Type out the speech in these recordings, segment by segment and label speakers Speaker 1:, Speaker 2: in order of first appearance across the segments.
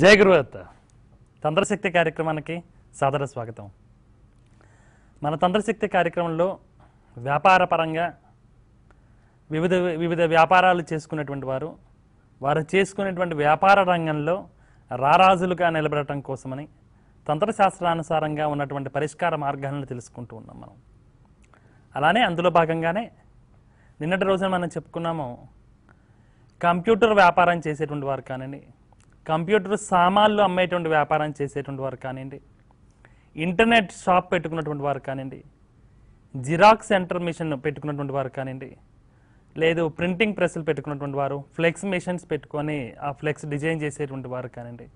Speaker 1: జయ గురువత్ తంద్రశక్తి కార్యక్రమానికి సాదర స్వాగతం మన తంద్రశక్తి కార్యక్రమంలో వ్యాపారపరంగా వివిధ వివిధ వ్యాపారాలు చేసుకునేటువంటి వారు వారు చేసుకునేటువంటి వ్యాపార రంగంలో రారాజులుగా నిలబడటం కోసమని తంత్రశాస్త్రానుసారంగా ఉన్నటువంటి పరిష్కార మార్గాలను తెలుసుకుంటూ ఉన్నాం మనం అలానే అందులో భాగంగానే నిన్నటి రోజున మనం చెప్పుకున్నాము కంప్యూటర్ వ్యాపారం చేసేటువంటి వారు కానివ్వండి కంప్యూటర్ సామాన్లు అమ్మేటువంటి వ్యాపారం చేసేటువంటి వారు కానివ్వండి ఇంటర్నెట్ షాప్ పెట్టుకున్నటువంటి వారు కానివ్వండి జిరాక్స్ సెంటర్ మిషన్ పెట్టుకున్నటువంటి వారు కానివ్వండి లేదు ప్రింటింగ్ ప్రెస్లు పెట్టుకున్నటువంటి వారు ఫ్లెక్స్ మిషన్స్ పెట్టుకొని ఆ ఫ్లెక్స్ డిజైన్ చేసేటువంటి వారు కానివ్వండి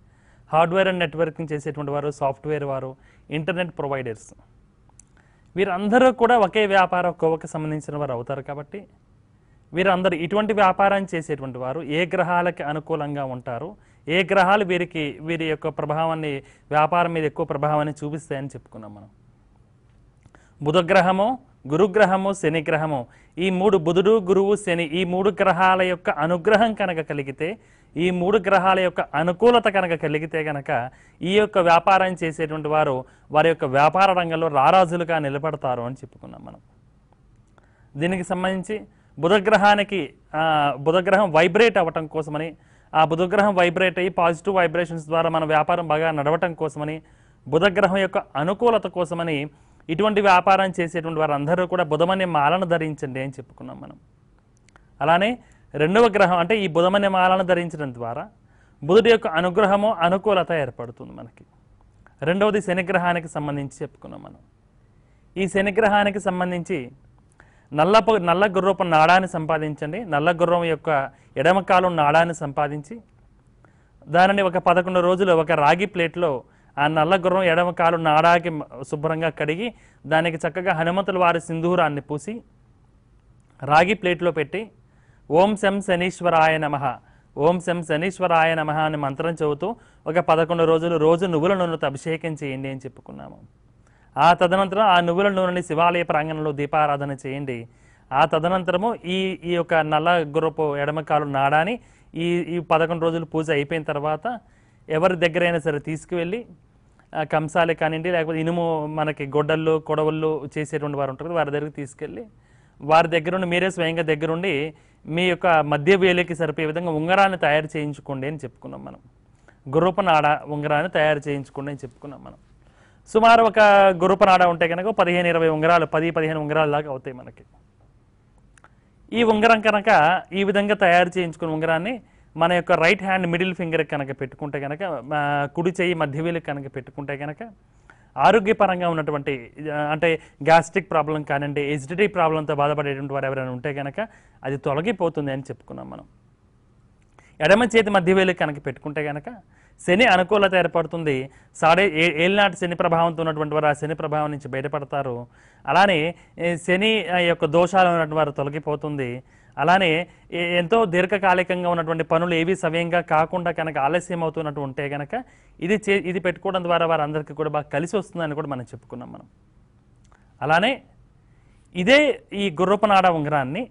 Speaker 1: హార్డ్వేర్ అండ్ నెట్వర్కింగ్ చేసేటువంటి వారు సాఫ్ట్వేర్ వారు ఇంటర్నెట్ ప్రొవైడర్స్ వీరందరూ కూడా ఒకే వ్యాపారం ఒక్కొక్కకి సంబంధించిన వారు అవుతారు కాబట్టి వీరందరూ ఇటువంటి వ్యాపారం చేసేటువంటి వారు ఏ గ్రహాలకి అనుకూలంగా ఉంటారు ఏ గ్రహాలు వీరికి వీరి యొక్క ప్రభావాన్ని వ్యాపారం మీద ఎక్కువ ప్రభావాన్ని చూపిస్తాయని చెప్పుకున్నాం మనం బుధగ్రహము గురుగ్రహము శనిగ్రహము ఈ మూడు బుధుడు గురువు శని ఈ మూడు గ్రహాల యొక్క అనుగ్రహం కనుక కలిగితే ఈ మూడు గ్రహాల యొక్క అనుకూలత కనుక కలిగితే కనుక ఈ యొక్క వ్యాపారం చేసేటువంటి వారు వారి యొక్క వ్యాపార రంగంలో రారాజులుగా నిలబడతారు అని చెప్పుకున్నాం మనం దీనికి సంబంధించి బుధగ్రహానికి బుధగ్రహం వైబ్రేట్ అవ్వటం కోసమని ఆ బుధగ్రహం వైబ్రేట్ అయ్యి పాజిటివ్ వైబ్రేషన్స్ ద్వారా మన వ్యాపారం బాగా నడవటం కోసమని బుధగ్రహం యొక్క అనుకూలత కోసమని ఇటువంటి వ్యాపారం చేసేటువంటి వారందరూ కూడా బుధమనే మాలను ధరించండి అని చెప్పుకున్నాం మనం అలానే రెండవ గ్రహం అంటే ఈ బుధమనే మాలను ధరించడం ద్వారా బుధుడి యొక్క అనుగ్రహము అనుకూలత ఏర్పడుతుంది మనకి రెండవది శనిగ్రహానికి సంబంధించి చెప్పుకున్నాం మనం ఈ శనిగ్రహానికి సంబంధించి నల్ల నల్ల గుర్రపు నాడాన్ని సంపాదించండి నల్ల గుర్రం యొక్క ఎడమకాలం నాడాన్ని సంపాదించి దానిని ఒక పదకొండు రోజులు ఒక రాగి ప్లేట్లో ఆ నల్ల గుర్రం ఎడమకాలు నాడాకి శుభ్రంగా కడిగి దానికి చక్కగా హనుమంతుల వారి సింధూరాన్ని పూసి రాగి ప్లేట్లో పెట్టి ఓం శం శనీశ్వరాయ నమ ఓం శం శనీశ్వరాయ నమ అని మంత్రం చెబుతూ ఒక పదకొండు రోజులు రోజు నువ్వుల నూనెతో అభిషేకం చేయండి అని చెప్పుకున్నాము ఆ తదనంతరం ఆ నువ్వుల నూనెని శివాలయ ప్రాంగణంలో దీపారాధన చేయండి ఆ తదనంతరము ఈ ఈ యొక్క నల్ల గుర్రపు ఎడమకాలు నాడాని ఈ ఈ పదకొండు రోజులు పూజ అయిపోయిన తర్వాత ఎవరి దగ్గరైనా సరే తీసుకువెళ్ళి కంసాలే కానివ్వండి లేకపోతే ఇనుము మనకి గొడ్డళ్ళు కొడవళ్ళు చేసేటువంటి వారు ఉంటారు వారి దగ్గరికి తీసుకెళ్ళి వారి దగ్గరుండి మీరే స్వయంగా దగ్గరుండి మీ యొక్క మధ్య వేలికి సరిపోయే విధంగా ఉంగరాన్ని తయారు చేయించుకోండి అని చెప్పుకున్నాం మనం గుర్రపు నాడ ఉంగరాన్ని తయారు చేయించుకోండి అని చెప్పుకున్నాం మనం సుమారు ఒక నాడ ఉంటే కనుక పదిహేను ఇరవై ఉంగరాలు పది పదిహేను ఉంగరాలు దాకా అవుతాయి మనకి ఈ ఉంగరం కనుక ఈ విధంగా తయారు చేయించుకున్న ఉంగరాన్ని మన యొక్క రైట్ హ్యాండ్ మిడిల్ ఫింగర్ కనుక పెట్టుకుంటే కనుక కుడి చేయి మధ్యవేలికి కనుక పెట్టుకుంటే కనుక ఆరోగ్యపరంగా ఉన్నటువంటి అంటే గ్యాస్ట్రిక్ ప్రాబ్లం కానివ్వండి ఎసిడిటీ ప్రాబ్లంతో బాధపడేటువంటి వారు ఎవరైనా ఉంటే కనుక అది తొలగిపోతుంది అని చెప్పుకున్నాం మనం ఎడమ చేతి మధ్య వేలు కనుక పెట్టుకుంటే కనుక శని అనుకూలత ఏర్పడుతుంది సాడే ఏ ఏలినాటి శని ప్రభావంతో ఉన్నటువంటి వారు ఆ శని ప్రభావం నుంచి బయటపడతారు అలానే శని యొక్క దోషాలు ఉన్నటువంటి వారు తొలగిపోతుంది అలానే ఎంతో దీర్ఘకాలికంగా ఉన్నటువంటి పనులు ఏవి సవ్యంగా కాకుండా కనుక ఆలస్యం అవుతున్నట్టు ఉంటే కనుక ఇది చే ఇది పెట్టుకోవడం ద్వారా వారందరికీ కూడా బాగా కలిసి వస్తుందని కూడా మనం చెప్పుకున్నాం మనం అలానే ఇదే ఈ గుర్రపనాడ ఉంగరాన్ని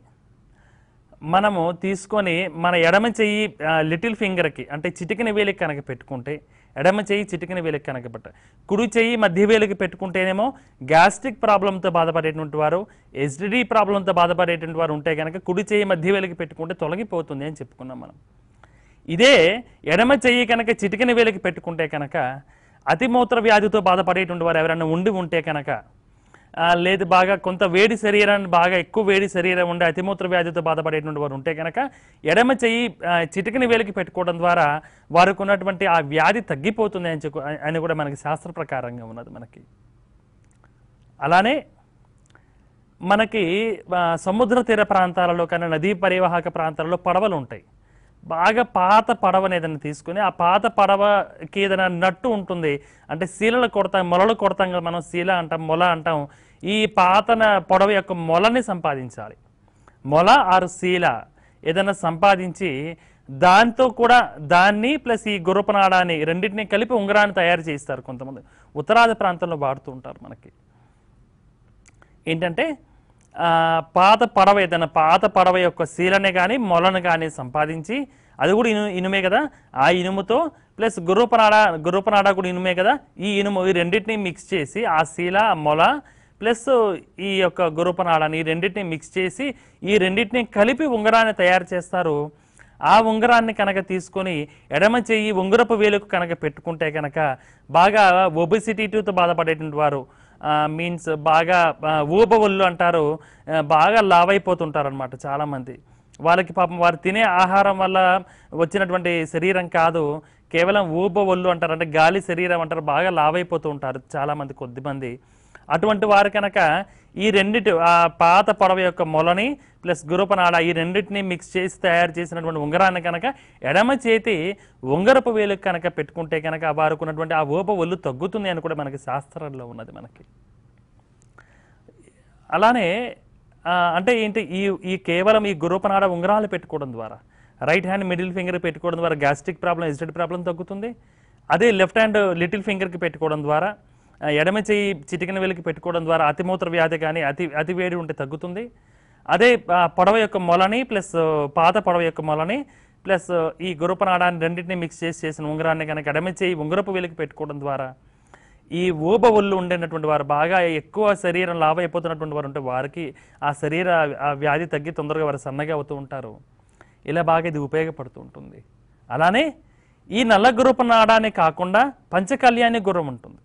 Speaker 1: మనము తీసుకొని మన ఎడమ చెయ్యి లిటిల్ ఫింగర్కి అంటే చిటికిన వేలికి కనుక పెట్టుకుంటే ఎడమ చెయ్యి చిటికిన వేలికి కనుక పెట్ట కుడి చెయ్యి మధ్య వేలికి పెట్టుకుంటేనేమో గ్యాస్ట్రిక్ ప్రాబ్లంతో బాధపడేటువంటి వారు ఎస్డిడి ప్రాబ్లంతో బాధపడేటువంటి వారు ఉంటే కనుక కుడి చెయ్యి మధ్య వేలికి పెట్టుకుంటే తొలగిపోతుంది అని చెప్పుకున్నాం మనం ఇదే ఎడమ చెయ్యి కనుక చిటికిన వేలికి పెట్టుకుంటే కనుక అతిమూత్ర వ్యాధితో బాధపడేటువంటి వారు ఎవరైనా ఉండి ఉంటే కనుక లేదు బాగా కొంత వేడి శరీరాన్ని బాగా ఎక్కువ వేడి శరీరం ఉండే అతిమూత్ర వ్యాధితో బాధపడేటువంటి వారు ఉంటే కనుక ఎడమ చెయ్యి చిటికని వేలికి పెట్టుకోవడం ద్వారా వారికి ఉన్నటువంటి ఆ వ్యాధి తగ్గిపోతుంది అని చెప్పు అని కూడా మనకి శాస్త్ర ప్రకారంగా ఉన్నది మనకి అలానే మనకి సముద్ర తీర ప్రాంతాలలో కానీ నదీ పరివాహక ప్రాంతాలలో పడవలు ఉంటాయి బాగా పాత పడవని ఏదైనా తీసుకుని ఆ పాత పడవకి ఏదైనా నట్టు ఉంటుంది అంటే శీలలు కొడతాం మొలలు కొడతాం కదా మనం శీల అంటాం మొల అంటాం ఈ పాతన పొడవ యొక్క మొలని సంపాదించాలి మొల ఆరు శీల ఏదైనా సంపాదించి దాంతో కూడా దాన్ని ప్లస్ ఈ గుర్రపనాడాన్ని రెండింటిని కలిపి ఉంగరాన్ని తయారు చేయిస్తారు కొంతమంది ఉత్తరాది ప్రాంతంలో వాడుతూ ఉంటారు మనకి ఏంటంటే పాత పడవ ఏదైనా పాత పడవ యొక్క శీలని కానీ మొలను కానీ సంపాదించి అది కూడా ఇను ఇనుమే కదా ఆ ఇనుముతో ప్లస్ గుర్రపనాడ గుర్రపనాడ కూడా ఇనుమే కదా ఈ ఇనుము ఈ రెండింటిని మిక్స్ చేసి ఆ శీల మొల ప్లస్ ఈ యొక్క గురుపనాళాన్ని ఈ రెండింటిని మిక్స్ చేసి ఈ రెండింటిని కలిపి ఉంగరాన్ని తయారు చేస్తారు ఆ ఉంగరాన్ని కనుక తీసుకొని ఎడమ చెయ్యి ఉంగరపు వేలుకు కనుక పెట్టుకుంటే కనుక బాగా ఒబిసిటీతో బాధపడేటువంటి వారు మీన్స్ బాగా ఒళ్ళు అంటారు బాగా అయిపోతుంటారు అనమాట చాలామంది వాళ్ళకి పాపం వారు తినే ఆహారం వల్ల వచ్చినటువంటి శరీరం కాదు కేవలం ఊబ ఒళ్ళు అంటారు అంటే గాలి శరీరం అంటారు బాగా లావైపోతూ ఉంటారు చాలామంది కొద్దిమంది అటువంటి వారు కనుక ఈ రెండిటి ఆ పాత పొడవ యొక్క మొలని ప్లస్ గురపనాడ ఈ రెండింటిని మిక్స్ చేసి తయారు చేసినటువంటి ఉంగరాన్ని కనుక ఎడమ చేతి ఉంగరపు వేలు కనుక పెట్టుకుంటే కనుక వారుకున్నటువంటి ఆ ఓప ఒళ్ళు తగ్గుతుంది అని కూడా మనకి శాస్త్రంలో ఉన్నది మనకి అలానే అంటే ఏంటి ఈ ఈ కేవలం ఈ గురపనాడ ఉంగరాలు పెట్టుకోవడం ద్వారా రైట్ హ్యాండ్ మిడిల్ ఫింగర్ పెట్టుకోవడం ద్వారా గ్యాస్ట్రిక్ ప్రాబ్లం ఎసిడిటీ ప్రాబ్లం తగ్గుతుంది అదే లెఫ్ట్ హ్యాండ్ లిటిల్ ఫింగర్కి పెట్టుకోవడం ద్వారా ఎడమ చేయి చిటికిన వెలికి పెట్టుకోవడం ద్వారా అతిమూత్ర వ్యాధి కానీ అతి అతి వేడి ఉంటే తగ్గుతుంది అదే పొడవ యొక్క మొలని ప్లస్ పాత పొడవ యొక్క మొలని ప్లస్ ఈ నాడాన్ని రెండింటినీ మిక్స్ చేసి చేసిన ఉంగరాన్ని కనుక ఎడమ చేయి ఉంగరపు వెలికి పెట్టుకోవడం ద్వారా ఈ ఊబ ఒళ్ళు ఉండేటటువంటి వారు బాగా ఎక్కువ శరీరం లాభ అయిపోతున్నటువంటి వారు ఉంటే వారికి ఆ శరీర ఆ వ్యాధి తగ్గి తొందరగా వారు సన్నగా అవుతూ ఉంటారు ఇలా బాగా ఇది ఉపయోగపడుతూ ఉంటుంది అలానే ఈ నల్ల గురూప నాడానే కాకుండా పంచకళ్యాణి గుర్రం ఉంటుంది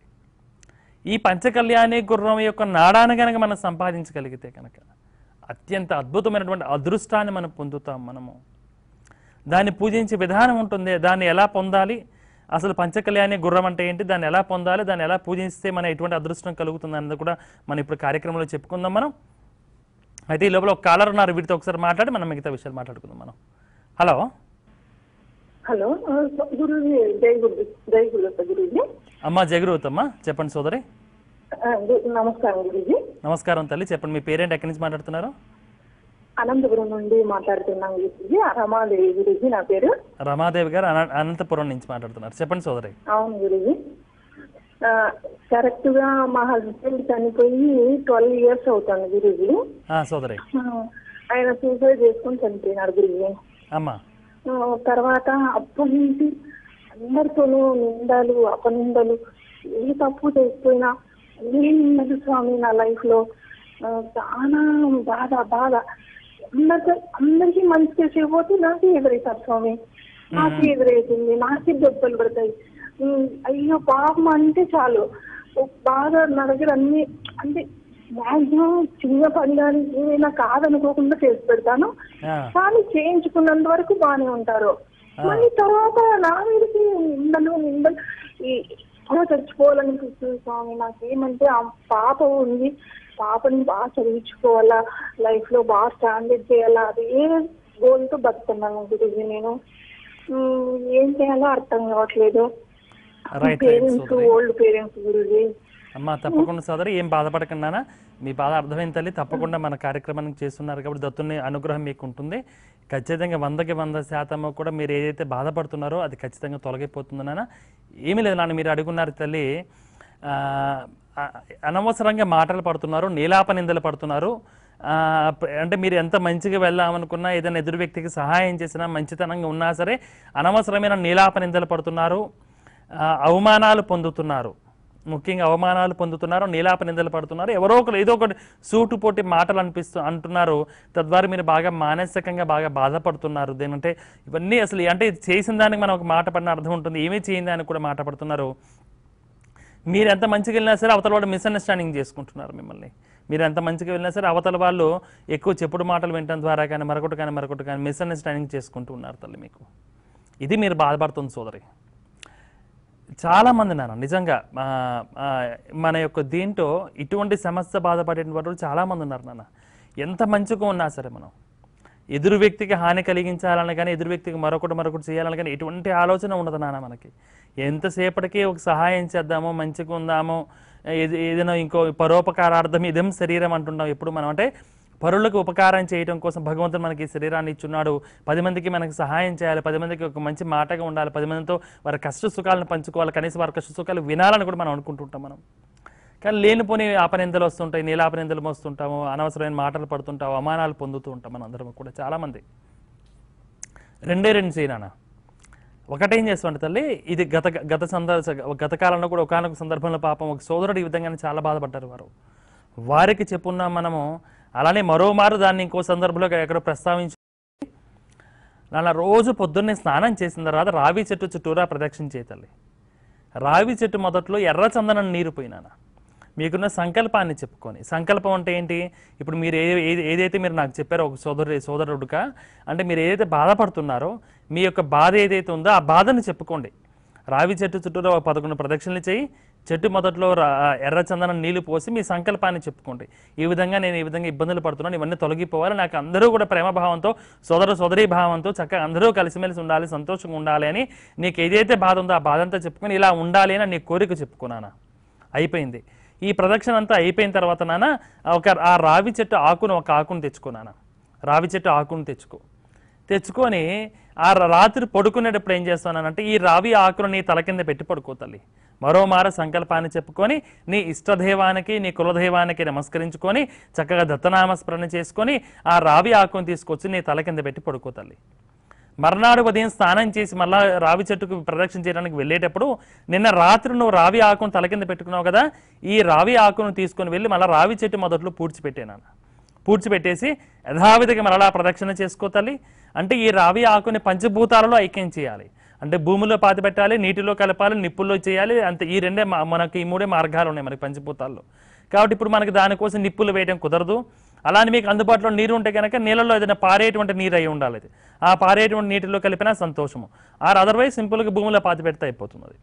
Speaker 1: ఈ పంచకళ్యాణి గుర్రం యొక్క నాడాన్ని కనుక మనం సంపాదించగలిగితే కనుక అత్యంత అద్భుతమైనటువంటి అదృష్టాన్ని మనం పొందుతాం మనము దాన్ని పూజించే విధానం ఉంటుంది దాన్ని ఎలా పొందాలి అసలు పంచకళ్యాణి గుర్రం అంటే ఏంటి దాన్ని ఎలా పొందాలి దాన్ని ఎలా పూజిస్తే మన ఎటువంటి అదృష్టం కలుగుతుంది అన్నది కూడా మనం ఇప్పుడు కార్యక్రమంలో చెప్పుకుందాం మనం అయితే ఈ లోపల ఒక కాలర్ ఉన్నారు వీటితో ఒకసారి మాట్లాడి మనం మిగతా విషయాలు మాట్లాడుకుందాం మనం హలో
Speaker 2: హలో గురుజీ జై గురు జై గురుత గురుజీ
Speaker 1: అమ్మా చెప్పండి సోదరి
Speaker 2: నమస్కారం గురుజీ
Speaker 1: నమస్కారం తల్లి చెప్పండి మీ పేరెంట్ ఎక్కడి నుంచి మాట్లాడుతున్నారు
Speaker 2: అనంతపురం నుండి మాట్లాడుతున్నాం గురుజీ రమాదేవి గురుజీ నా పేరు
Speaker 1: రమాదేవి గారు అనంతపురం నుంచి మాట్లాడుతున్నారు చెప్పండి సోదరి
Speaker 2: అవును గురుజీ కరెక్ట్ గా మా హస్బెండ్ చనిపోయి ట్వెల్వ్ ఇయర్స్ అవుతాను గురుజీ ఆ, సోదరి ఆయన సూసైడ్ చేసుకుని చనిపోయినాడు గురుజీ అమ్మా తర్వాత అప్పు నుంచి అందరితోనూ నిందలు అపనిందలు ఏ తప్పు చేయకపోయినా ఏం స్వామి నా లైఫ్ లో చాలా బాధ బాధ అందరితో అందరికీ మంచి చేసేపోతే నాకే ఎదురవుతారు స్వామి నాకే ఎదురవుతుంది నాకే దెబ్బలు పడతాయి అయ్యో పాపం అంటే చాలు బాధ నా దగ్గర అన్ని అంటే మాక్సిమం చిన్న పనిదానికి ఏమైనా కాదనుకోకుండా చేసి పెడతాను కానీ చేయించుకున్నంత వరకు బానే ఉంటారు మళ్ళీ తర్వాత నా మీదకి నిందలు నిందలు ఎప్పుడో చచ్చిపోవాలనిపిస్తుంది స్వామి నాకేమంటే ఆ పాప ఉంది పాపని బాగా చదివించుకోవాలా లైఫ్ లో బాగా స్టాండర్డ్ చేయాలా అది ఏ గోల్ తో బతుకున్నాను గురించి నేను ఏం చేయాలో అర్థం కావట్లేదు పేరెంట్స్ ఓల్డ్ పేరెంట్స్ గురించి
Speaker 1: అమ్మ తప్పకుండా సోదరి ఏం బాధపడకుండా మీ బాధ అర్థమైన తల్లి తప్పకుండా మన కార్యక్రమానికి చేస్తున్నారు కాబట్టి దత్తుని అనుగ్రహం మీకు ఉంటుంది ఖచ్చితంగా వందకి వంద శాతం కూడా మీరు ఏదైతే బాధపడుతున్నారో అది ఖచ్చితంగా తొలగిపోతుందన్న ఏమీ లేదు నాన్న మీరు అడుగున్నారు తల్లి అనవసరంగా మాటలు పడుతున్నారు నీలాప నిందలు పడుతున్నారు అంటే మీరు ఎంత మంచిగా వెళ్దామనుకున్నా ఏదైనా ఎదురు వ్యక్తికి సహాయం చేసినా మంచితనంగా ఉన్నా సరే అనవసరమైన నీలాప నిందలు పడుతున్నారు అవమానాలు పొందుతున్నారు ముఖ్యంగా అవమానాలు పొందుతున్నారు నీలాప నిందలు పడుతున్నారు ఎవరో ఒకరు ఏదో ఒకటి సూటు పోటీ మాటలు అనిపిస్తూ అంటున్నారు తద్వారా మీరు బాగా మానసికంగా బాగా బాధపడుతున్నారు దేనంటే ఇవన్నీ అసలు అంటే చేసిన దానికి మనం ఒక మాట పడిన అర్థం ఉంటుంది ఏమీ చేయని దానికి కూడా మాట పడుతున్నారు మీరు ఎంత మంచిగా వెళ్ళినా సరే అవతల వాళ్ళు మిస్అండర్స్టాండింగ్ చేసుకుంటున్నారు మిమ్మల్ని మీరు ఎంత మంచిగా వెళ్ళినా సరే అవతల వాళ్ళు ఎక్కువ చెప్పుడు మాటలు వినడం ద్వారా కానీ మరొకటి కానీ మరొకటి కానీ మిస్అండర్స్టాండింగ్ చేసుకుంటూ ఉన్నారు తల్లి మీకు ఇది మీరు బాధపడుతుంది సోదరి చాలామంది నాన్న నిజంగా మన యొక్క దీంట్లో ఇటువంటి సమస్య బాధపడే వాళ్ళు చాలామంది ఉన్నారు నాన్న ఎంత మంచిగా ఉన్నా సరే మనం ఎదురు వ్యక్తికి హాని కలిగించాలని కానీ ఎదురు వ్యక్తికి మరొకటి మరొకటి చేయాలని కానీ ఎటువంటి ఆలోచన ఉండదు నాన్న మనకి ఎంతసేపటికి ఒక సహాయం చేద్దామో మంచిగా ఉందామో ఏదైనా ఇంకో పరోపకారార్థం ఇదేం శరీరం అంటున్నాం ఎప్పుడు మనం అంటే పరులకు ఉపకారం చేయడం కోసం భగవంతుడు మనకి శరీరాన్ని ఇచ్చున్నాడు పది మందికి మనకి సహాయం చేయాలి పది మందికి ఒక మంచి మాటగా ఉండాలి పది మందితో వారి కష్ట సుఖాలను పంచుకోవాలి కనీసం వారి కష్ట సుఖాలు వినాలని కూడా మనం అనుకుంటుంటాం మనం కానీ లేనిపోని ఆపనిందలు వస్తుంటాయి నీళ్ళ ఆపనిందలు మోస్తుంటాము అనవసరమైన మాటలు పడుతుంటాము అవమానాలు పొందుతూ ఉంటాం మనందరం కూడా చాలామంది రెండే రెండు చేయనా ఒకటేం చేస్తామంట తల్లి ఇది గత గత సందర్భ గత కాలంలో కూడా ఒకనొక సందర్భంలో పాపం ఒక సోదరుడు ఈ విధంగానే చాలా బాధపడ్డారు వారు వారికి చెప్పున్నా మనము అలానే మరోమారు దాన్ని ఇంకో సందర్భంలో ఎక్కడ ప్రస్తావించి అలా రోజు పొద్దున్నే స్నానం చేసిన తర్వాత రావి చెట్టు చుట్టూరా ప్రదక్షిణ చేతల్లి రావి చెట్టు మొదట్లో ఎర్ర చందనం నీరు పోయినానా మీకున్న సంకల్పాన్ని చెప్పుకొని సంకల్పం అంటే ఏంటి ఇప్పుడు మీరు ఏదైతే మీరు నాకు చెప్పారో ఒక సోదరు సోదరుడుగా అంటే మీరు ఏదైతే బాధపడుతున్నారో మీ యొక్క బాధ ఏదైతే ఉందో ఆ బాధను చెప్పుకోండి రావి చెట్టు చుట్టూరా పదకొండు ప్రదక్షిణలు చేయి చెట్టు మొదట్లో ఎర్ర చందనం నీళ్లు పోసి మీ సంకల్పాన్ని చెప్పుకోండి ఈ విధంగా నేను ఈ విధంగా ఇబ్బందులు పడుతున్నాను ఇవన్నీ తొలగిపోవాలి నాకు అందరూ కూడా ప్రేమభావంతో సోదర సోదరీ భావంతో చక్కగా అందరూ కలిసిమెలిసి ఉండాలి సంతోషంగా ఉండాలి అని నీకు ఏదైతే బాధ ఉందో ఆ బాధ అంతా చెప్పుకొని ఇలా ఉండాలి అని నీ కోరిక చెప్పుకున్నానా అయిపోయింది ఈ ప్రదక్షిణ అంతా అయిపోయిన తర్వాత నాన్న ఒక ఆ రావి చెట్టు ఆకును ఒక ఆకును తెచ్చుకున్నాను రావి చెట్టు ఆకును తెచ్చుకో తెచ్చుకొని ఆ రాత్రి పడుకునేటప్పుడు ఏం చేస్తానంటే ఈ రావి ఆకులు నీ తల కింద పెట్టి పడుకో తల్లి మరోమార సంకల్పాన్ని చెప్పుకొని నీ ఇష్టదైవానికి నీ కులదైవానికి నమస్కరించుకొని చక్కగా దత్తనామస్మరణ చేసుకొని ఆ రావి ఆకును తీసుకొచ్చి నీ తల కింద పెట్టి పడుకో తల్లి మర్నాడు ఉదయం స్నానం చేసి మళ్ళా రావి చెట్టుకు ప్రదక్షిణ చేయడానికి వెళ్ళేటప్పుడు నిన్న రాత్రి నువ్వు రావి ఆకును తల కింద పెట్టుకున్నావు కదా ఈ రావి ఆకును తీసుకొని వెళ్ళి మళ్ళీ రావి చెట్టు మొదట్లో పూడ్చిపెట్టాను పూడ్చిపెట్టేసి యథావిధిగా మరలా ప్రదక్షిణ చేసుకో తల్లి అంటే ఈ రావి ఆకుని పంచభూతాలలో ఐక్యం చేయాలి అంటే భూమిలో పాతి పెట్టాలి నీటిలో కలపాలి నిప్పుల్లో చేయాలి అంత ఈ రెండే మనకి ఈ మూడే మార్గాలు ఉన్నాయి మనకి పంచభూతాల్లో కాబట్టి ఇప్పుడు మనకి దానికోసం నిప్పులు వేయడం కుదరదు అలానే మీకు అందుబాటులో నీరు ఉంటే కనుక నీళ్ళలో ఏదైనా పారేటువంటి నీరు అయి ఉండాలి అది ఆ పారేటువంటి నీటిలో కలిపినా సంతోషము ఆర్ అదర్వైజ్ సింపుల్గా భూమిలో పాతి పెడితే అయిపోతుంది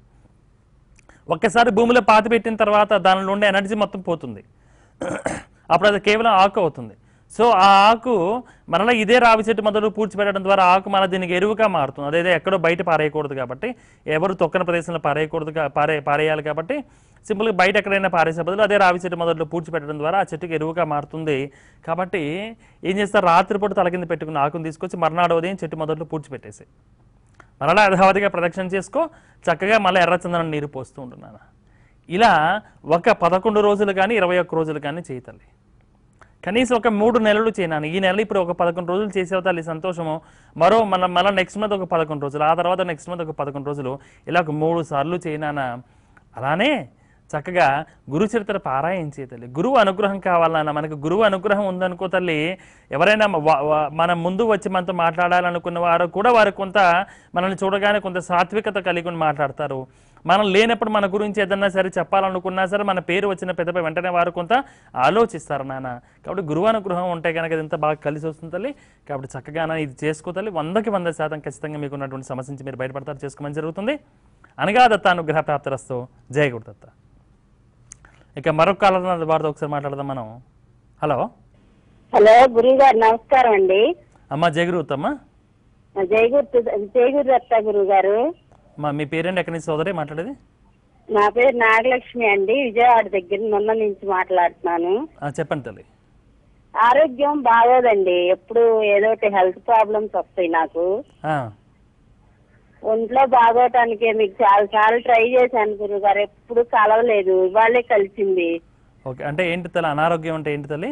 Speaker 1: ఒక్కసారి భూమిలో పాతి పెట్టిన తర్వాత దానిలో ఉండే ఎనర్జీ మొత్తం పోతుంది అప్పుడు అది కేవలం ఆకు అవుతుంది సో ఆ ఆకు మనలో ఇదే రావి చెట్టు మొదలు పూడ్చిపెట్టడం ద్వారా ఆకు మన దీనికి ఎరువుగా మారుతుంది అదేదో ఎక్కడో బయట పారేయకూడదు కాబట్టి ఎవరు తొక్కన ప్రదేశంలో పారేయకూడదు పారే పారేయాలి కాబట్టి సింపుల్గా బయట ఎక్కడైనా పారేసే బదులు అదే రావి చెట్టు మొదలు పూడ్చిపెట్టడం ద్వారా ఆ చెట్టుకి ఎరువుగా మారుతుంది కాబట్టి ఏం చేస్తారు రాత్రిపూట తల కింద పెట్టుకున్న ఆకును తీసుకొచ్చి మర్నాడు ఉదయం చెట్టు మొదట్లో పూడ్చిపెట్టేసి మరలా యథావధిగా ప్రదక్షిణ చేసుకో చక్కగా మళ్ళీ ఎర్రచందనం నీరు పోస్తూ ఉంటున్నాను ఇలా ఒక పదకొండు రోజులు కానీ ఇరవై ఒక్క రోజులు కానీ చేయతండి కనీసం ఒక మూడు నెలలు చేయనాను ఈ నెల ఇప్పుడు ఒక పదకొండు రోజులు చేసేవతాలి సంతోషము మరో మన మళ్ళీ నెక్స్ట్ మంత్ ఒక పదకొండు రోజులు ఆ తర్వాత నెక్స్ట్ మంత్ ఒక పదకొండు రోజులు ఇలా ఒక మూడు సార్లు చేయనా అలానే చక్కగా గురు చరిత్ర పారాయణ తల్లి గురువు అనుగ్రహం కావాలన్నా మనకు గురువు అనుగ్రహం ఉందనుకో తల్లి ఎవరైనా మన ముందు వచ్చి మనతో మాట్లాడాలనుకున్న వారు కూడా వారు కొంత మనల్ని చూడగానే కొంత సాత్వికత కలిగి మాట్లాడతారు మనం లేనప్పుడు మన గురించి ఏదన్నా సరే చెప్పాలనుకున్నా సరే మన పేరు వచ్చిన పెద్దపై వెంటనే వారు కొంత ఆలోచిస్తారు నాన్న కాబట్టి గురువానుగ్రహం ఉంటే కనుక ఇది ఇంత బాగా కలిసి వస్తుంది కాబట్టి చక్కగా ఇది చేసుకో వందకి వంద శాతం ఖచ్చితంగా మీకు ఉన్నటువంటి సమస్య నుంచి మీరు బయటపడతారు చేసుకోమని జరుగుతుంది అనగా దత్త అనుగ్రహ ప్రాప్తరస్తో జయ దత్త ఇక మరొక కాలం వారితో ఒకసారి మాట్లాడదాం మనం హలో
Speaker 3: హలో గురువు గారు నమస్కారం అండి
Speaker 1: అమ్మా జయగురు అత్తమ్మా
Speaker 3: జయగురు జయగురు దత్త గురువు గారు
Speaker 1: మా మీ పేరెంట్ ఎక్కడి నుంచి సోదరి మాట్లాడేది
Speaker 3: నా పేరు నాగలక్ష్మి అండి విజయవాడ దగ్గర నిన్న నుంచి మాట్లాడుతున్నాను చెప్పండి తల్లి ఆరోగ్యం బాగోదండి ఎప్పుడు ఏదో ఒకటి హెల్త్ ప్రాబ్లమ్స్ వస్తాయి నాకు ఒంట్లో బాగోటానికి మీకు చాలా సార్లు ట్రై చేశాను గురువు గారు ఎప్పుడు కలవలేదు ఇవాళే కలిసింది
Speaker 1: అంటే ఏంటి తల్లి అనారోగ్యం అంటే ఏంటి తల్లి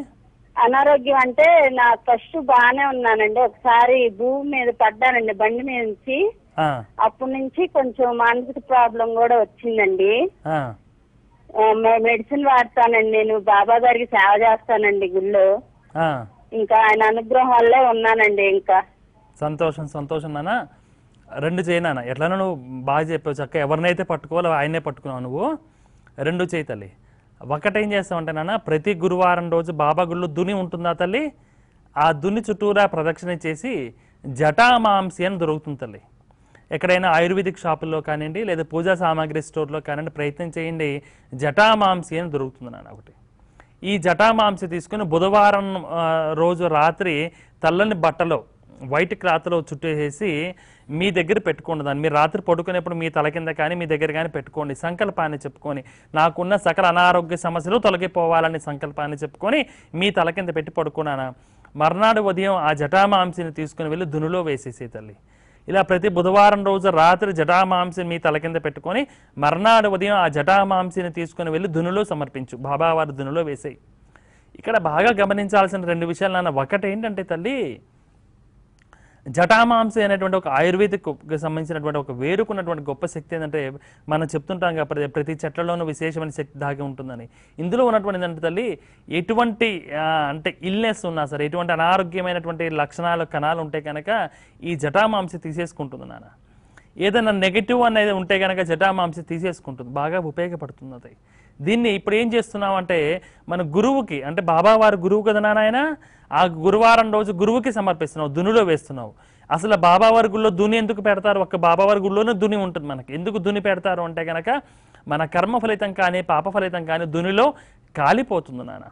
Speaker 3: అనారోగ్యం అంటే నా ఫస్ట్ బాగానే ఉన్నానండి ఒకసారి భూమి మీద పడ్డానండి బండి మీద నుంచి అప్పటి నుంచి కొంచెం మానసిక ప్రాబ్లం కూడా వచ్చిందండి మెడిసిన్ వాడతానండి నేను బాబా గారికి సేవ చేస్తానండి గుళ్ళో ఇంకా ఆయన అనుగ్రహం వల్లే ఉన్నానండి ఇంకా
Speaker 1: సంతోషం సంతోషం నాన్న రెండు చేయనా ఎట్లా నువ్వు బాగా చెప్పావు చక్క ఎవరినైతే పట్టుకోవాలో ఆయనే పట్టుకున్నావు నువ్వు రెండు చేయి తల్లి ఒకటేం అంటే నాన్న ప్రతి గురువారం రోజు బాబా గుళ్ళు దుని ఉంటుందా తల్లి ఆ దుని చుట్టూరా ప్రదక్షిణ చేసి జటామాంసి అని దొరుకుతుంది తల్లి ఎక్కడైనా ఆయుర్వేదిక్ షాపుల్లో కానివ్వండి లేదా పూజా సామాగ్రి స్టోర్లో కానివ్వండి ప్రయత్నం చేయండి జటామాంసి అని దొరుకుతుంది నాన్న ఒకటి ఈ జటామాంసి తీసుకుని బుధవారం రోజు రాత్రి తల్లని బట్టలో వైట్ క్లాత్లో చుట్టేసేసి మీ దగ్గర పెట్టుకోండి దాన్ని మీరు రాత్రి పడుకునేప్పుడు మీ తల కింద కానీ మీ దగ్గర కానీ పెట్టుకోండి సంకల్పాన్ని చెప్పుకొని నాకున్న సకల అనారోగ్య సమస్యలు తొలగిపోవాలని సంకల్పాన్ని చెప్పుకొని మీ తల కింద పెట్టి పడుకున్నాను మర్నాడు ఉదయం ఆ జటామాంసిని తీసుకుని వెళ్ళి దునులో వేసేసే తల్లి ఇలా ప్రతి బుధవారం రోజు రాత్రి జటామాంసిని మీ తల కింద పెట్టుకొని మర్నాడు ఉదయం ఆ జటామాంసిని తీసుకుని వెళ్ళి దునులో సమర్పించు బాబావారి దునులో వేసేయి ఇక్కడ బాగా గమనించాల్సిన రెండు విషయాలు నాన్న ఒకటి ఏంటంటే తల్లి జటామాంసి అనేటువంటి ఒక ఆయుర్వేదిక్కి సంబంధించినటువంటి ఒక వేరుకున్నటువంటి గొప్ప శక్తి ఏంటంటే మనం చెప్తుంటాం ప్రతి ప్రతి చెట్లలోనూ విశేషమైన శక్తి దాగి ఉంటుందని ఇందులో ఉన్నటువంటి ఏంటంటే తల్లి ఎటువంటి అంటే ఇల్నెస్ ఉన్నా సరే ఎటువంటి అనారోగ్యమైనటువంటి లక్షణాలు కణాలు ఉంటే కనుక ఈ జటామాంసి తీసేసుకుంటుంది నాన్న ఏదైనా నెగిటివ్ అనేది ఉంటే కనుక జటామాంసి తీసేసుకుంటుంది బాగా ఉపయోగపడుతుంది అది దీన్ని ఇప్పుడు ఏం అంటే మన గురువుకి అంటే బాబా వారి గురువు కదా నానాయన ఆ గురువారం రోజు గురువుకి సమర్పిస్తున్నావు దునిలో వేస్తున్నావు అసలు బాబా గుళ్ళో దుని ఎందుకు పెడతారు ఒక బాబా గుళ్ళోనే దుని ఉంటుంది మనకి ఎందుకు దుని పెడతారు అంటే కనుక మన కర్మ ఫలితం కానీ పాప ఫలితం కానీ దునిలో కాలిపోతుంది నాన్న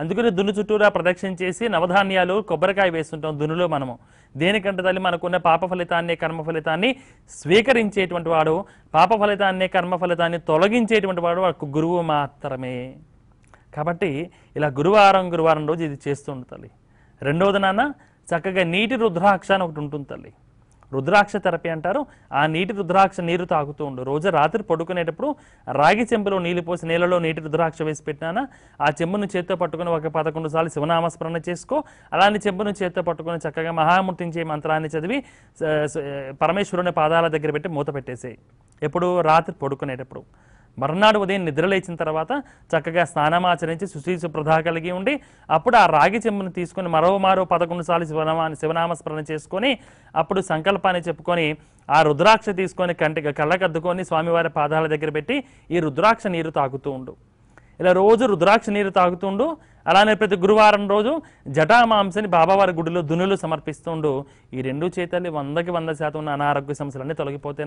Speaker 1: అందుకని దున్ను చుట్టూరా ప్రదక్షిణ చేసి నవధాన్యాలు కొబ్బరికాయ వేస్తుంటాం దున్నులో మనము దేనికంటే తల్లి మనకున్న పాప ఫలితాన్ని కర్మ ఫలితాన్ని స్వీకరించేటువంటి వాడు పాప ఫలితాన్ని కర్మ ఫలితాన్ని తొలగించేటువంటి వాడు వాడు గురువు మాత్రమే కాబట్టి ఇలా గురువారం గురువారం రోజు ఇది చేస్తుంది తల్లి రెండవది నాన్న చక్కగా నీటి రుద్రాక్ష అని ఒకటి ఉంటుంది తల్లి రుద్రాక్ష థెరపీ అంటారు ఆ నీటి రుద్రాక్ష నీరు తాగుతూ ఉండు రోజు రాత్రి పడుకునేటప్పుడు రాగి చెంబులో నీళ్లు పోసి నీళ్ళలో నీటి రుద్రాక్ష వేసి పెట్టినా ఆ చెంబును చేత్తో పట్టుకుని ఒక పదకొండు సార్లు శివనామస్మరణ చేసుకో అలాంటి చెంబును చేత్తో పట్టుకుని చక్కగా మహామూర్తించే మంత్రాన్ని చదివి పరమేశ్వరుని పాదాల దగ్గర పెట్టి మూత పెట్టేసేయి ఎప్పుడు రాత్రి పడుకునేటప్పుడు మర్నాడు ఉదయం నిద్రలేచిన తర్వాత చక్కగా స్నానమాచరించి సుశీసు శుభ్రధ కలిగి ఉండి అప్పుడు ఆ రాగి చెంబును తీసుకొని మరో మరో పదకొండు సార్లు శివనామాన్ని శివనామస్మరణ చేసుకొని అప్పుడు సంకల్పాన్ని చెప్పుకొని ఆ రుద్రాక్ష తీసుకొని కంటి కళ్ళకద్దుకొని స్వామివారి పాదాల దగ్గర పెట్టి ఈ రుద్రాక్ష నీరు తాగుతూ ఉండు ఇలా రోజు రుద్రాక్ష నీరు తాగుతుండు అలానే ప్రతి గురువారం రోజు జటామాంసని బాబావారి గుడిలో దునులు సమర్పిస్తుండు ఈ రెండు చేతల్ని వందకి వంద శాతం ఉన్న అనారోగ్య సమస్యలన్నీ తొలగిపోతే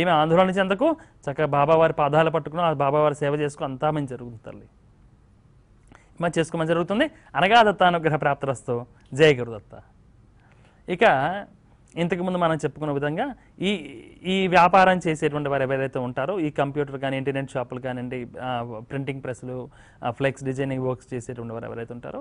Speaker 1: ఏమి ఆందోళన చెందకు చక్కగా బాబావారి పాదాలు పట్టుకుని ఆ బాబావారి సేవ చేసుకుని అంతా మంచి జరుగుతుంది తల్లి చేసుకోమని జరుగుతుంది అనగా దత్తానుగ్రహ ప్రాప్తిరస్తు జయ గురుదత్త ఇక ఇంతకుముందు మనం చెప్పుకున్న విధంగా ఈ ఈ వ్యాపారం చేసేటువంటి వారు ఎవరైతే ఉంటారో ఈ కంప్యూటర్ కానీ ఇంటర్నెట్ షాపులు కానివ్వండి ప్రింటింగ్ ప్రెస్లు ఫ్లెక్స్ డిజైనింగ్ వర్క్స్ చేసేటువంటి వారు ఎవరైతే ఉంటారో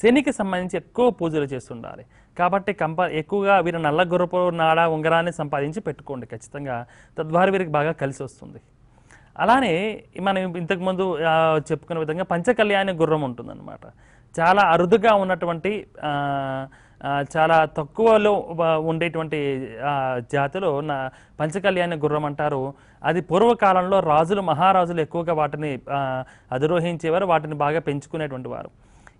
Speaker 1: శనికి సంబంధించి ఎక్కువ పూజలు చేస్తుండాలి కాబట్టి కంప ఎక్కువగా వీరు నల్ల గుర్రపు నాడ ఉంగరాన్ని సంపాదించి పెట్టుకోండి ఖచ్చితంగా తద్వారా వీరికి బాగా కలిసి వస్తుంది అలానే మనం ఇంతకుముందు చెప్పుకున్న విధంగా పంచకళ్యాణి గుర్రం ఉంటుందన్నమాట చాలా అరుదుగా ఉన్నటువంటి చాలా తక్కువలో ఉండేటువంటి జాతులు నా పంచకళ్యాణ గుర్రం అంటారు అది పూర్వకాలంలో రాజులు మహారాజులు ఎక్కువగా వాటిని అధిరోహించేవారు వాటిని బాగా పెంచుకునేటువంటి వారు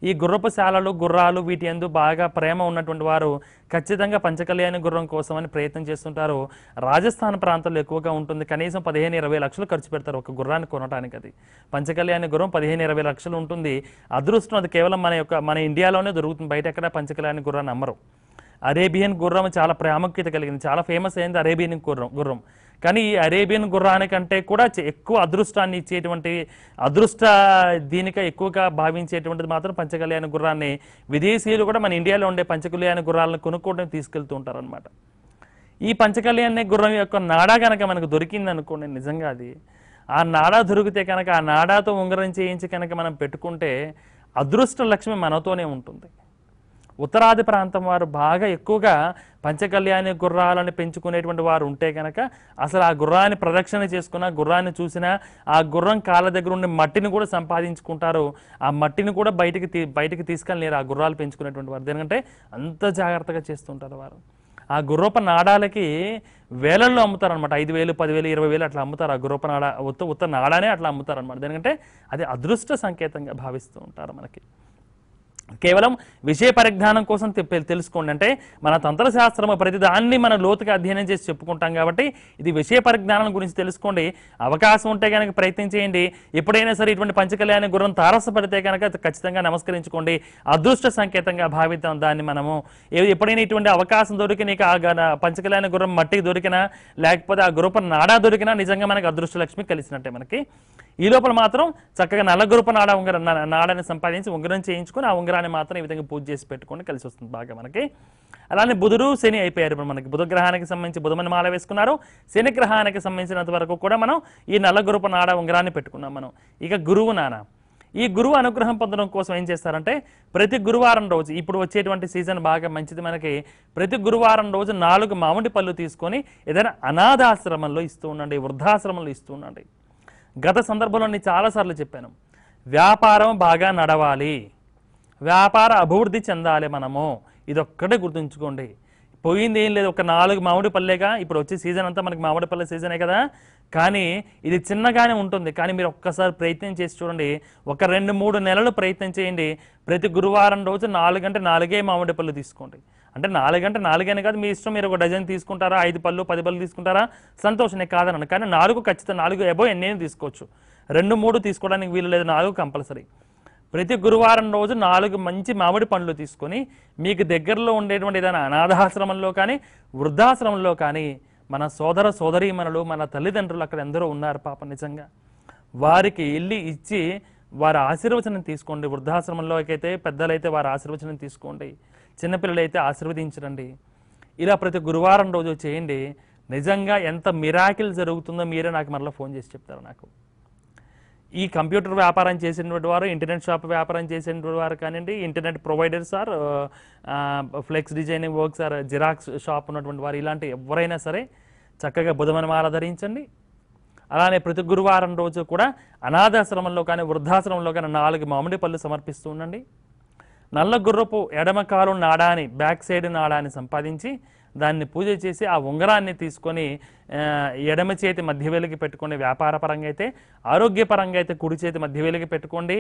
Speaker 1: ఈ గుర్రపు శాలలు గుర్రాలు వీటి ఎందు బాగా ప్రేమ ఉన్నటువంటి వారు ఖచ్చితంగా పంచకళ్యాణ గుర్రం కోసం అని ప్రయత్నం చేస్తుంటారు రాజస్థాన్ ప్రాంతంలో ఎక్కువగా ఉంటుంది కనీసం పదిహేను ఇరవై లక్షలు ఖర్చు పెడతారు ఒక గుర్రాన్ని కొనడానికి అది పంచకళ్యాణ గుర్రం పదిహేను ఇరవై లక్షలు ఉంటుంది అదృష్టం అది కేవలం మన యొక్క మన ఇండియాలోనే దొరుకుతుంది బయట ఎక్కడ పంచకళ్యాణ గుర్రాన్ని అమ్మరు అరేబియన్ గుర్రం చాలా ప్రాముఖ్యత కలిగింది చాలా ఫేమస్ అయింది అరేబియన్ గుర్రం గుర్రం కానీ ఈ అరేబియన్ గుర్రానికంటే కూడా ఎక్కువ అదృష్టాన్ని ఇచ్చేటువంటి అదృష్ట దీనిక ఎక్కువగా భావించేటువంటిది మాత్రం పంచకళ్యాణ గుర్రాన్ని విదేశీయులు కూడా మన ఇండియాలో ఉండే పంచకళ్యాణ గుర్రాలను కొనుక్కోవడం తీసుకెళ్తూ ఉంటారనమాట ఈ పంచకళ్యాణ గుర్రం యొక్క నాడా కనుక మనకు దొరికింది అనుకోండి నిజంగా అది ఆ నాడా దొరికితే కనుక ఆ నాడాతో ఉంగరం చేయించి కనుక మనం పెట్టుకుంటే అదృష్ట లక్ష్మి మనతోనే ఉంటుంది ఉత్తరాది ప్రాంతం వారు బాగా ఎక్కువగా పంచకళ్యాణి గుర్రాలను పెంచుకునేటువంటి వారు ఉంటే కనుక అసలు ఆ గుర్రాన్ని ప్రదక్షిణ చేసుకున్న గుర్రాన్ని చూసినా ఆ గుర్రం కాళ్ళ దగ్గర ఉండే మట్టిని కూడా సంపాదించుకుంటారు ఆ మట్టిని కూడా బయటికి తీ బయటికి తీసుకెళ్ళలేరు ఆ గుర్రాలు పెంచుకునేటువంటి వారు ఎందుకంటే అంత జాగ్రత్తగా చేస్తుంటారు వారు ఆ గుర్రప నాడాలకి వేలల్లో అమ్ముతారనమాట ఐదు వేలు పదివేలు ఇరవై వేలు అట్లా అమ్ముతారు ఆ గుర్రప నాడ ఉత్త ఉత్త నాడానే అట్లా అమ్ముతారనమాట ఎందుకంటే అది అదృష్ట సంకేతంగా భావిస్తూ ఉంటారు మనకి కేవలం విషయ పరిజ్ఞానం కోసం తెలుసుకోండి అంటే మన తంత్రశాస్త్రము ప్రతి దాన్ని మనం లోతుగా అధ్యయనం చేసి చెప్పుకుంటాం కాబట్టి ఇది విషయ పరిజ్ఞానం గురించి తెలుసుకోండి అవకాశం ఉంటే కనుక చేయండి ఎప్పుడైనా సరే ఇటువంటి పంచకళ్యాణ గుర్రం తారసపడితే కనుక ఖచ్చితంగా నమస్కరించుకోండి అదృష్ట సంకేతంగా భావితం దాన్ని మనము ఎప్పుడైనా ఇటువంటి అవకాశం దొరికి నీకు ఆ పంచకళ్యాణ గుర్రం మట్టికి దొరికినా లేకపోతే ఆ గుర్రపు నాడా దొరికినా నిజంగా మనకు అదృష్ట లక్ష్మి కలిసినట్టే మనకి ఈ లోపల మాత్రం చక్కగా నల్లగొరుప నాడ ఉంగరం నాడని సంపాదించి ఉంగరం చేయించుకొని ఆ ఉంగరాన్ని మాత్రం ఈ విధంగా పూజ చేసి పెట్టుకుని కలిసి వస్తుంది బాగా మనకి అలానే బుధుడు శని అయిపోయారు ఇప్పుడు మనకి బుధ గ్రహానికి సంబంధించి బుధమని మాల వేసుకున్నారు శని గ్రహానికి సంబంధించినంత వరకు కూడా మనం ఈ నల్లగొరుప నాడ ఉంగరాన్ని పెట్టుకున్నాం మనం ఇక గురువు నాన్న ఈ గురువు అనుగ్రహం పొందడం కోసం ఏం చేస్తారంటే ప్రతి గురువారం రోజు ఇప్పుడు వచ్చేటువంటి సీజన్ బాగా మంచిది మనకి ప్రతి గురువారం రోజు నాలుగు మామిడి పళ్ళు తీసుకొని ఏదైనా అనాథాశ్రమంలో ఇస్తూ ఉండండి వృద్ధాశ్రమంలో ఇస్తూ ఉండండి గత సందర్భంలో నేను చాలాసార్లు చెప్పాను వ్యాపారం బాగా నడవాలి వ్యాపార అభివృద్ధి చెందాలి మనము ఇదొక్కటే గుర్తుంచుకోండి పోయింది ఏం లేదు ఒక నాలుగు మామిడి పల్లెగా ఇప్పుడు వచ్చే సీజన్ అంతా మనకి మామిడి పల్లె సీజనే కదా కానీ ఇది చిన్నగానే ఉంటుంది కానీ మీరు ఒక్కసారి ప్రయత్నం చేసి చూడండి ఒక రెండు మూడు నెలలు ప్రయత్నం చేయండి ప్రతి గురువారం రోజు నాలుగంటే నాలుగే మామిడి పళ్ళు తీసుకోండి అంటే నాలుగు గంట నాలుగైనా కాదు మీ ఇష్టం మీరు ఒక డజన్ తీసుకుంటారా ఐదు పళ్ళు పది పళ్ళు తీసుకుంటారా సంతోషమే కాదనను కానీ నాలుగు ఖచ్చితంగా నాలుగు ఎబో ఎన్నైనా తీసుకోవచ్చు రెండు మూడు తీసుకోవడానికి వీలు లేదు నాలుగు కంపల్సరీ ప్రతి గురువారం రోజు నాలుగు మంచి మామిడి పండ్లు తీసుకొని మీకు దగ్గరలో ఉండేటువంటి ఏదైనా అనాథాశ్రమంలో కానీ వృద్ధాశ్రమంలో కానీ మన సోదర సోదరీమణులు మన తల్లిదండ్రులు అక్కడ ఎందరో ఉన్నారు పాప నిజంగా వారికి వెళ్ళి ఇచ్చి వారి ఆశీర్వచనం తీసుకోండి వృద్ధాశ్రమంలోకి అయితే పెద్దలైతే వారి ఆశీర్వచనం తీసుకోండి చిన్నపిల్లలైతే ఆశీర్వదించరండి ఇలా ప్రతి గురువారం రోజు చేయండి నిజంగా ఎంత మిరాకిల్ జరుగుతుందో మీరే నాకు మరలా ఫోన్ చేసి చెప్తారు నాకు ఈ కంప్యూటర్ వ్యాపారం చేసినటువంటి వారు ఇంటర్నెట్ షాప్ వ్యాపారం చేసినటువంటి వారు కానివ్వండి internet providers or flex designing works or xerox shop ఉన్నటువంటి వారు ఇలాంటి ఎవరైనా సరే చక్కగా బుధమనం ఆరాధరించండి అలానే ప్రతి గురువారం రోజు కూడా అనాథాశ్రమంలో కానీ వృద్ధాశ్రమంలో కానీ నాలుగు మామిడి పళ్ళు సమర్పిస్తూ ఉండండి నల్ల గుర్రపు ఎడమ కాలు నాడాని బ్యాక్ సైడ్ నాడాని సంపాదించి దాన్ని పూజ చేసి ఆ ఉంగరాన్ని తీసుకొని ఎడమ చేతి మధ్య వేలికి వ్యాపార పరంగా అయితే ఆరోగ్యపరంగా అయితే కుడి చేతి మధ్య వేలికి పెట్టుకోండి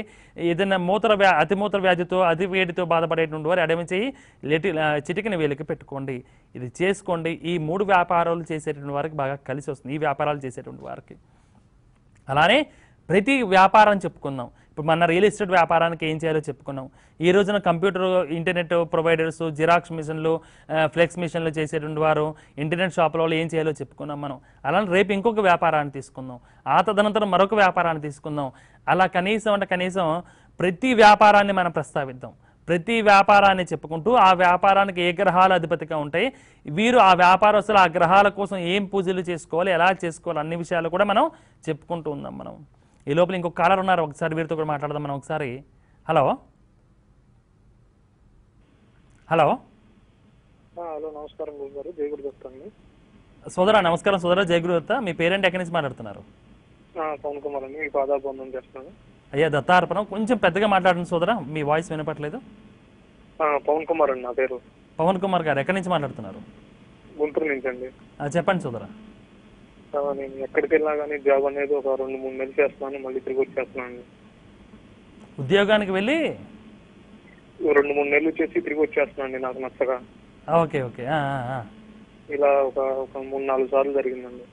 Speaker 1: ఏదైనా మూత్ర వ్యా అతి మూత్ర వ్యాధితో అతి వేడితో బాధపడేటువంటి వారు ఎడమ చేయి లెటి చిటికిన వేలికి పెట్టుకోండి ఇది చేసుకోండి ఈ మూడు వ్యాపారాలు చేసేటువంటి వారికి బాగా కలిసి వస్తుంది ఈ వ్యాపారాలు చేసేటువంటి వారికి అలానే ప్రతి వ్యాపారం చెప్పుకుందాం ఇప్పుడు మన రియల్ ఎస్టేట్ వ్యాపారానికి ఏం చేయాలో చెప్పుకున్నాం ఈ రోజున కంప్యూటర్ ఇంటర్నెట్ ప్రొవైడర్స్ జిరాక్స్ మిషన్లు ఫ్లెక్స్ మిషన్లు చేసేటువంటి వారు ఇంటర్నెట్ షాపుల వాళ్ళు ఏం చేయాలో చెప్పుకున్నాం మనం అలానే రేపు ఇంకొక వ్యాపారాన్ని తీసుకుందాం ఆ తదనంతరం మరొక వ్యాపారాన్ని తీసుకుందాం అలా కనీసం అంటే కనీసం ప్రతి వ్యాపారాన్ని మనం ప్రస్తావిద్దాం ప్రతి వ్యాపారాన్ని చెప్పుకుంటూ ఆ వ్యాపారానికి ఏ గ్రహాలు అధిపతిగా ఉంటాయి వీరు ఆ వ్యాపారస్తులు ఆ గ్రహాల కోసం ఏం పూజలు చేసుకోవాలి ఎలా చేసుకోవాలి అన్ని విషయాలు కూడా మనం చెప్పుకుంటూ ఉందాం మనం ఈ లోపల ఇంకొక కాలర్ ఉన్నారు ఒకసారి వీరితో కూడా మాట్లాడదాం మనం ఒకసారి హలో హలో
Speaker 2: హలో నమస్కారం గారు జయగురు
Speaker 1: సోదరా నమస్కారం సోదరా జయగురు దత్త మీ పేరెంట్ ఎక్కడి నుంచి మాట్లాడుతున్నారు పవన్ కుమార్ అండి చేస్తున్నాను అయ్యా దత్తార్పణం కొంచెం పెద్దగా మాట్లాడండి సోదరా మీ వాయిస్ వినపట్లేదు పవన్ కుమార్ అండి నా పేరు పవన్ కుమార్ గారు ఎక్కడి నుంచి మాట్లాడుతున్నారు గుంటూరు నుంచి అండి చెప్పండి సోదరా నేను ఎక్కడికి కానీ జాబ్ అనేది ఒక రెండు మూడు నెలలు చేస్తున్నాను మళ్ళీ తిరిగి వచ్చేస్తున్నాను ఉద్యోగానికి వెళ్ళి రెండు మూడు నెలలు చేసి తిరిగి వచ్చేస్తున్నాండి నాకు నచ్చగా ఓకే ఓకే ఇలా ఒక
Speaker 2: ఒక మూడు నాలుగు సార్లు జరిగిందండి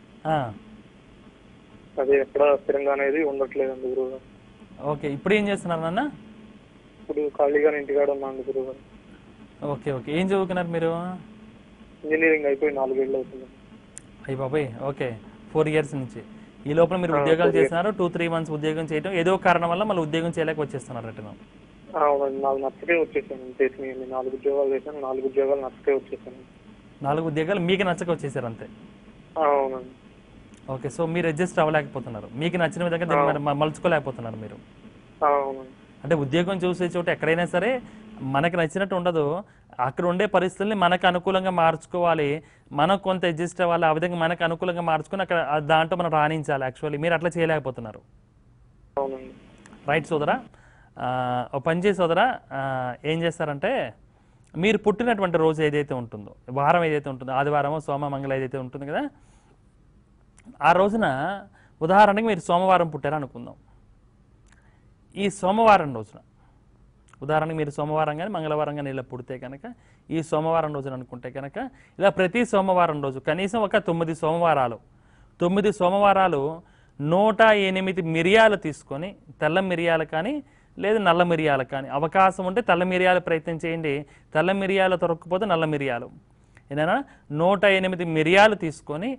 Speaker 2: అది ఎక్కడ స్థిరంగా అనేది ఉండట్లేదండి గురువు
Speaker 1: ఓకే ఇప్పుడు ఏం చేస్తున్నారు నాన్న
Speaker 2: ఇప్పుడు ఖాళీగా ఇంటికాడ ఉన్నాను గురువు గారు
Speaker 1: ఓకే ఓకే ఏం చదువుకున్నారు మీరు
Speaker 2: ఇంజనీరింగ్ అయిపోయి నాలుగేళ్ళు అవుతుంది
Speaker 1: అయ్యి బాబాయ్ ఓకే ఫోర్ ఇయర్స్ నుంచి ఈ లోపల మీరు ఉద్యోగాలు చేస్తున్నారు టూ త్రీ మంత్స్ ఉద్యోగం చేయడం ఏదో కారణం వల్ల మళ్ళీ ఉద్యోగం చేయలేక వచ్చేస్తున్నారు రిటర్న్
Speaker 2: అవునండి నచ్చకే వచ్చేసాను చేసిన నాలుగు ఉద్యోగాలు చేశాను నాలుగు ఉద్యోగాలు నచ్చకే వచ్చేసాను
Speaker 1: నాలుగు ఉద్యోగాలు మీకు నచ్చక వచ్చేసారు అంతే ఓకే సో మీరు అడ్జస్ట్ అవ్వలేకపోతున్నారు మీకు నచ్చిన విధంగా మలుచుకోలేకపోతున్నారు మీరు అంటే ఉద్యోగం చూసే చోట ఎక్కడైనా సరే మనకు నచ్చినట్టు ఉండదు అక్కడ ఉండే పరిస్థితుల్ని మనకు అనుకూలంగా మార్చుకోవాలి మనకు కొంత అడ్జస్ట్ అవ్వాలి ఆ విధంగా మనకు అనుకూలంగా మార్చుకుని అక్కడ దాంట్లో మనం రాణించాలి యాక్చువల్లీ మీరు అట్లా చేయలేకపోతున్నారు రైట్ సోదరా ఒక పని చేసి సోదరా ఏం చేస్తారంటే మీరు పుట్టినటువంటి రోజు ఏదైతే ఉంటుందో వారం ఏదైతే ఉంటుందో ఆదివారమో సోమ మంగళ ఏదైతే ఉంటుంది కదా ఆ రోజున ఉదాహరణకి మీరు సోమవారం పుట్టారు అనుకుందాం ఈ సోమవారం రోజున ఉదాహరణకు మీరు సోమవారం కానీ మంగళవారం కానీ ఇలా పుడితే కనుక ఈ సోమవారం రోజున అనుకుంటే కనుక ఇలా ప్రతి సోమవారం రోజు కనీసం ఒక తొమ్మిది సోమవారాలు తొమ్మిది సోమవారాలు నూట ఎనిమిది మిరియాలు తీసుకొని తెల్ల మిరియాలు కానీ లేదు నల్ల మిరియాలు కానీ అవకాశం ఉంటే తెల్ల మిరియాలు ప్రయత్నం చేయండి తెల్ల మిరియాలు తొరక్కపోతే నల్ల మిరియాలు ఏదైనా నూట ఎనిమిది మిరియాలు తీసుకొని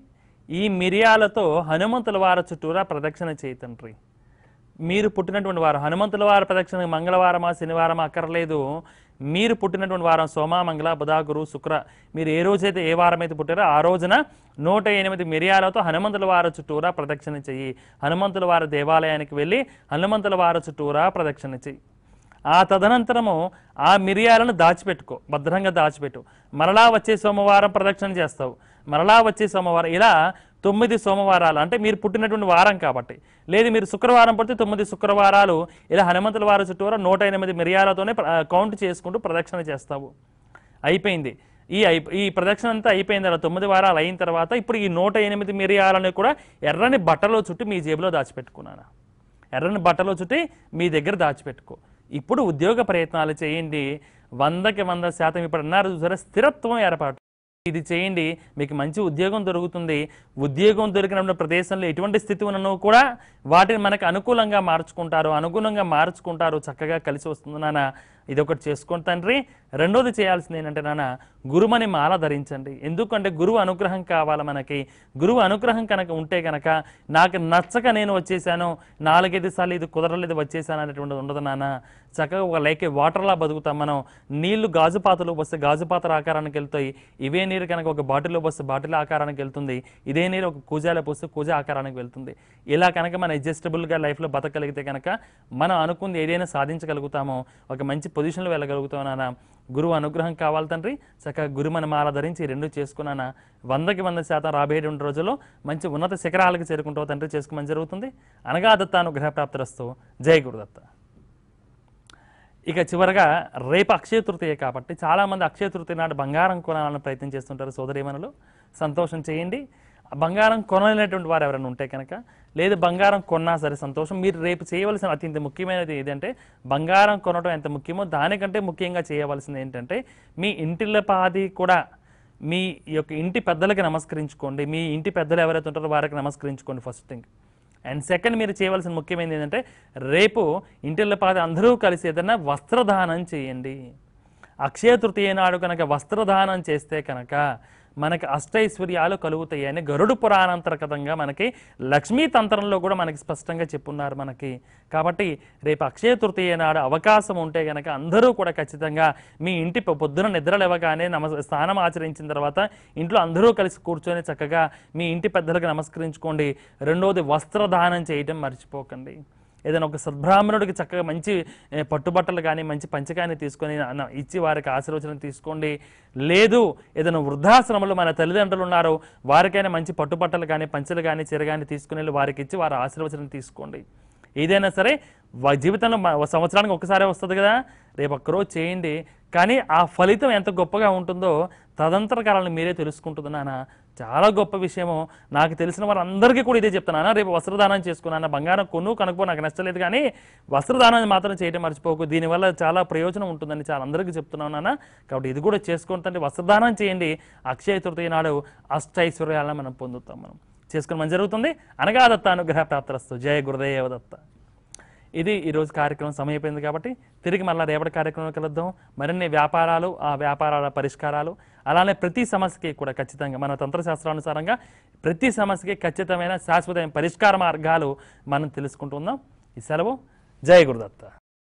Speaker 1: ఈ మిరియాలతో హనుమంతుల వారి చుట్టూరా ప్రదక్షిణ చేయతండ్రి మీరు పుట్టినటువంటి వారం హనుమంతుల వార ప్రదక్షిణ మంగళవారమా శనివారమా అక్కర్లేదు మీరు పుట్టినటువంటి వారం సోమ మంగళ బుధ గురు శుక్ర మీరు ఏ రోజైతే ఏ వారం అయితే పుట్టారో ఆ రోజున నూట ఎనిమిది మిరియాలతో హనుమంతుల వార చుట్టూరా ప్రదక్షిణ చెయ్యి హనుమంతుల వారి దేవాలయానికి వెళ్ళి హనుమంతుల వార చుట్టూరా ప్రదక్షిణ చెయ్యి ఆ తదనంతరము ఆ మిరియాలను దాచిపెట్టుకో భద్రంగా దాచిపెట్టు మరలా వచ్చే సోమవారం ప్రదక్షిణ చేస్తావు మరలా వచ్చే సోమవారం ఇలా తొమ్మిది సోమవారాలు అంటే మీరు పుట్టినటువంటి వారం కాబట్టి లేదు మీరు శుక్రవారం పడితే తొమ్మిది శుక్రవారాలు ఇలా హనుమంతుల వారి చుట్టూరా నూట ఎనిమిది మిరియాలతోనే కౌంట్ చేసుకుంటూ ప్రదక్షిణ చేస్తావు అయిపోయింది ఈ ఈ ప్రదక్షిణ అంతా అయిపోయింది అలా తొమ్మిది వారాలు అయిన తర్వాత ఇప్పుడు ఈ నూట ఎనిమిది మిరియాలని కూడా ఎర్రని బట్టలో చుట్టి మీ జేబులో దాచిపెట్టుకున్నాను ఎర్రని బట్టలో చుట్టి మీ దగ్గర దాచిపెట్టుకో ఇప్పుడు ఉద్యోగ ప్రయత్నాలు చేయండి వందకి వంద శాతం ఇప్పుడు అన్నారు చూసారా స్థిరత్వం ఏర్పాటు ఇది చేయండి మీకు మంచి ఉద్యోగం దొరుకుతుంది ఉద్యోగం దొరికిన ప్రదేశంలో ఎటువంటి స్థితి ఉన్నను కూడా వాటిని మనకు అనుకూలంగా మార్చుకుంటారు అనుగుణంగా మార్చుకుంటారు చక్కగా కలిసి వస్తుంది నాన్న ఇది ఒకటి చేసుకోండి తండ్రి రెండోది చేయాల్సింది ఏంటంటే నాన్న గురుమని మాల ధరించండి ఎందుకంటే గురువు అనుగ్రహం కావాలి మనకి గురువు అనుగ్రహం కనుక ఉంటే కనుక నాకు నచ్చక నేను వచ్చేసాను నాలుగైదు సార్లు ఇది కుదరలేదు వచ్చేసాను అనేటువంటి ఉండదు నాన్న చక్కగా ఒక లేకే వాటర్లా బతుకుతాం మనం నీళ్లు గాజు పాత్రలో వస్తే గాజు పాత్ర ఆకారానికి వెళ్తాయి ఇవే నీరు కనుక ఒక బాటిల్లో వస్తే బాటిల్ ఆకారానికి వెళ్తుంది ఇదే నీరు ఒక కూజాలో పోస్తే కూజా ఆకారానికి వెళ్తుంది ఇలా కనుక మనం అడ్జస్టబుల్గా లైఫ్లో బతకగలిగితే కనుక మనం అనుకుంది ఏదైనా సాధించగలుగుతామో ఒక మంచి పొజిషన్లో వెళ్ళగలుగుతాం నాన్న గురువు అనుగ్రహం కావాలి తండ్రి చక్కగా గురుమని మాల ధరించి రెండు చేసుకున్నాన వందకి వంద శాతం రెండు రోజుల్లో మంచి ఉన్నత శిఖరాలకు చేరుకుంటూ తండ్రి చేసుకోమని జరుగుతుంది అనగా దత్త అనుగ్రహ ప్రాప్తిరస్తూ జై గురుదత్త ఇక చివరగా రేపు అక్షయ తృతీయ కాబట్టి చాలామంది అక్షయ తృతీయ నాడు బంగారం కొనాలని ప్రయత్నం చేస్తుంటారు సోదరిమనులు సంతోషం చేయండి బంగారం కొనలేనటువంటి వారు ఎవరైనా ఉంటే కనుక లేదు బంగారం కొన్నా సరే సంతోషం మీరు రేపు చేయవలసిన అత్యంత ముఖ్యమైనది ఏదంటే బంగారం కొనడం ఎంత ముఖ్యమో దానికంటే ముఖ్యంగా చేయవలసింది ఏంటంటే మీ ఇంటిల్లపాది కూడా మీ యొక్క ఇంటి పెద్దలకి నమస్కరించుకోండి మీ ఇంటి పెద్దలు ఎవరైతే ఉంటారో వారికి నమస్కరించుకోండి ఫస్ట్ థింగ్ అండ్ సెకండ్ మీరు చేయవలసిన ముఖ్యమైనది ఏంటంటే రేపు ఇంటిల్లపాది అందరూ కలిసి ఏదైనా వస్త్రదానం చేయండి అక్షయ తృతీయ నాడు కనుక వస్త్రదానం చేస్తే కనుక మనకి అష్టైశ్వర్యాలు కలుగుతాయి అని గరుడు పురాణాంతర్గతంగా మనకి లక్ష్మీ తంత్రంలో కూడా మనకి స్పష్టంగా చెప్పున్నారు మనకి కాబట్టి రేపు అక్షయ తృతీయ నాడు అవకాశం ఉంటే కనుక అందరూ కూడా ఖచ్చితంగా మీ ఇంటి పొద్దున నిద్ర లేవగానే నమ స్నానం ఆచరించిన తర్వాత ఇంట్లో అందరూ కలిసి కూర్చొని చక్కగా మీ ఇంటి పెద్దలకు నమస్కరించుకోండి రెండవది వస్త్రదానం చేయటం మర్చిపోకండి ఏదైనా ఒక సద్బ్రాహ్మణుడికి చక్కగా మంచి పట్టుబట్టలు కానీ మంచి పంచకాన్ని తీసుకొని ఇచ్చి వారికి ఆశీర్వచనం తీసుకోండి లేదు ఏదైనా వృద్ధాశ్రమంలో మన తల్లిదండ్రులు ఉన్నారు వారికైనా మంచి పట్టుబట్టలు కానీ పంచలు కానీ చీర కానీ తీసుకుని వారికి ఇచ్చి వారి ఆశీర్వచనం తీసుకోండి ఏదైనా సరే జీవితంలో సంవత్సరానికి ఒకసారి వస్తుంది కదా రేపు ఒక్కరోజు చేయండి కానీ ఆ ఫలితం ఎంత గొప్పగా ఉంటుందో తదంతర కాలాన్ని మీరే తెలుసుకుంటుంది నాన్న చాలా గొప్ప విషయము నాకు తెలిసిన వారందరికీ కూడా ఇదే చెప్తున్నాను రేపు వస్త్రదానం చేసుకున్నాను బంగారం కొను కనుక్కో నాకు నచ్చలేదు కానీ వస్త్రదానాన్ని మాత్రం చేయడం మర్చిపోకు దీనివల్ల చాలా ప్రయోజనం ఉంటుందని చాలా అందరికీ చెప్తున్నాను నాన్న కాబట్టి ఇది కూడా చేసుకుంటే వస్త్రదానం చేయండి అక్షయ తృతీయ నాడు అష్టైశ్వర్యాలను మనం పొందుతాం మనం చేసుకుని మనం జరుగుతుంది అనగా దత్త అనుగ్రహ ప్రాప్తస్తు జయ గురుదేవ దత్త ఇది ఈరోజు కార్యక్రమం సమయపోయింది కాబట్టి తిరిగి మళ్ళీ రేపటి కార్యక్రమం కలుద్దాం మరిన్ని వ్యాపారాలు ఆ వ్యాపారాల పరిష్కారాలు అలానే ప్రతి సమస్యకి కూడా ఖచ్చితంగా మన తంత్రశాస్త్రానుసారంగా ప్రతి సమస్యకి ఖచ్చితమైన శాశ్వతమైన పరిష్కార మార్గాలు మనం తెలుసుకుంటున్నాం ఈ సెలవు జయ గురుదత్త